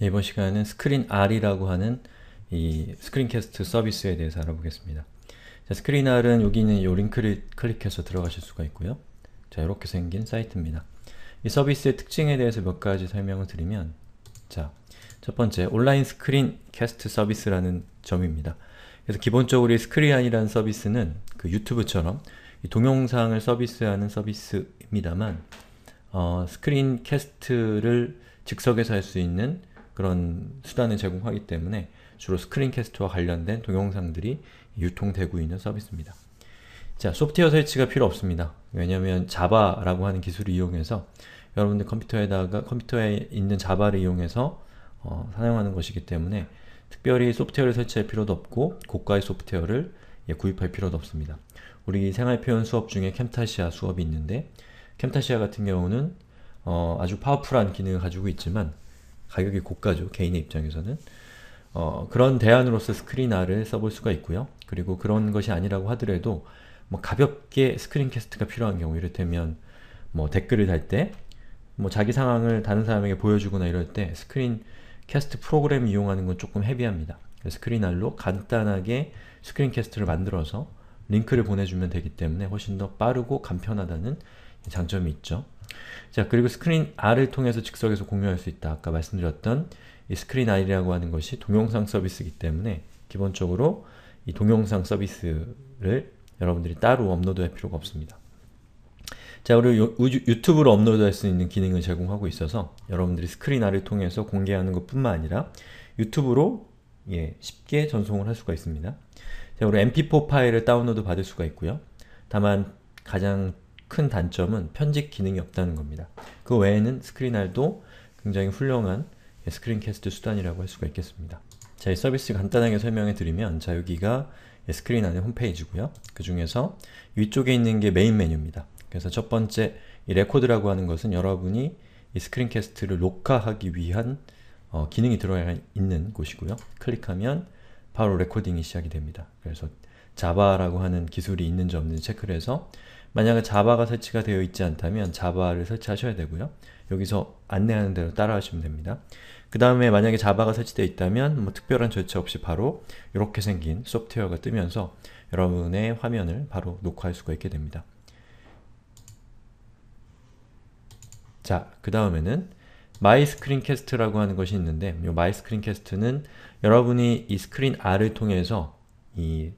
네, 이번 시간에는 스크린 R이라고 하는 이 스크린캐스트 서비스에 대해서 알아보겠습니다. 자, 스크린 R은 여기 있는 이 링크를 클릭해서 들어가실 수가 있고요. 자, 이렇게 생긴 사이트입니다. 이 서비스의 특징에 대해서 몇 가지 설명을 드리면 자, 첫 번째, 온라인 스크린 캐스트 서비스라는 점입니다. 그래서 기본적으로 이 스크린이라는 서비스는 그 유튜브처럼 동영상을 서비스하는 서비스입니다만 어, 스크린 캐스트를 즉석에서 할 수 있는 그런 수단을 제공하기 때문에 주로 스크린캐스트와 관련된 동영상들이 유통되고 있는 서비스입니다. 자, 소프트웨어 설치가 필요 없습니다. 왜냐면 자바라고 하는 기술을 이용해서 여러분들 컴퓨터에다가 컴퓨터에 있는 자바를 이용해서 어, 사용하는 것이기 때문에 특별히 소프트웨어를 설치할 필요도 없고 고가의 소프트웨어를 예, 구입할 필요도 없습니다. 우리 생활표현 수업 중에 캠타시아 수업이 있는데 캠타시아 같은 경우는 어, 아주 파워풀한 기능을 가지고 있지만 가격이 고가죠. 개인의 입장에서는. 어, 그런 대안으로서 스크린아를 써볼 수가 있고요. 그리고 그런 것이 아니라고 하더라도 뭐 가볍게 스크린캐스트가 필요한 경우 이를테면 뭐 댓글을 달때뭐 자기 상황을 다른 사람에게 보여주거나 이럴 때 스크린캐스트 프로그램 이용하는 건 조금 헤비합니다. 스크린알로 간단하게 스크린캐스트를 만들어서 링크를 보내주면 되기 때문에 훨씬 더 빠르고 간편하다는 장점이 있죠. 자, 그리고 스크린 R을 통해서 즉석에서 공유할 수 있다. 아까 말씀드렸던 이 스크린 R이라고 하는 것이 동영상 서비스이기 때문에 기본적으로 이 동영상 서비스를 여러분들이 따로 업로드할 필요가 없습니다. 자, 그리고 유, 튜브로 업로드할 수 있는 기능을 제공하고 있어서 여러분들이 스크린 R을 통해서 공개하는 것뿐만 아니라 유튜브로 예, 쉽게 전송을 할 수가 있습니다. 자, 우리 mp4 파일을 다운로드 받을 수가 있고요. 다만 가장 큰 단점은 편집 기능이 없다는 겁니다. 그 외에는 스크린알도 굉장히 훌륭한 예, 스크린캐스트 수단이라고 할 수가 있겠습니다. 자, 이 서비스 간단하게 설명해 드리면 자, 여기가 예, 스크린 안에 홈페이지고요. 그 중에서 위쪽에 있는 게 메인 메뉴입니다. 그래서 첫 번째 이 레코드라고 하는 것은 여러분이 이 스크린캐스트를 녹화하기 위한 어, 기능이 들어가 있는 곳이고요. 클릭하면 바로 레코딩이 시작이 됩니다. 그래서 자바라고 하는 기술이 있는지 없는지 체크를 해서 만약에 자바가 설치가 되어 있지 않다면 자바를 설치하셔야 되고요. 여기서 안내하는 대로 따라하시면 됩니다. 그 다음에 만약에 자바가 설치되어 있다면 뭐 특별한 조치 없이 바로 이렇게 생긴 소프트웨어가 뜨면서 여러분의 화면을 바로 녹화할 수가 있게 됩니다. 자, 그 다음에는 마이 스크린캐스트라고 하는 것이 있는데 이 마이 스크린캐스트는 여러분이 이 스크린 R을 통해서 이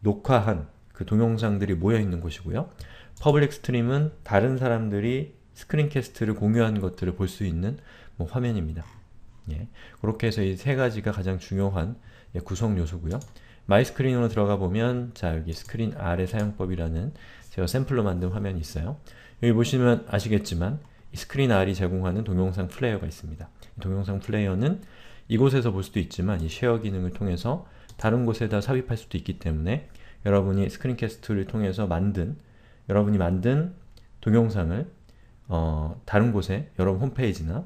녹화한 그 동영상들이 모여있는 곳이고요. 퍼블릭 스트림은 다른 사람들이 스크린캐스트를 공유한 것들을 볼 수 있는 뭐 화면입니다. 예, 그렇게 해서 이 세 가지가 가장 중요한 예, 구성 요소고요. 마이 스크린으로 들어가 보면 자 여기 스크린 아래 사용법이라는 제가 샘플로 만든 화면이 있어요. 여기 보시면 아시겠지만 스크린 R이 제공하는 동영상 플레이어가 있습니다. 동영상 플레이어는 이곳에서 볼 수도 있지만 이 쉐어 기능을 통해서 다른 곳에다 삽입할 수도 있기 때문에 여러분이 스크린캐스트 를 통해서 만든 여러분이 만든 동영상을 어, 다른 곳에 여러분 홈페이지나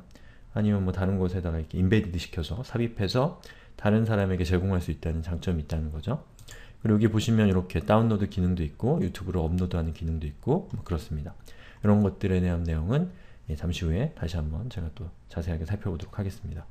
아니면 뭐 다른 곳에다가 이렇게 인베디드 시켜서 삽입해서 다른 사람에게 제공할 수 있다는 장점이 있다는 거죠. 그리고 여기 보시면 이렇게 다운로드 기능도 있고 유튜브로 업로드하는 기능도 있고 뭐 그렇습니다. 이런 것들에 대한 내용은 예, 잠시 후에 다시 한번 제가 또 자세하게 살펴보도록 하겠습니다.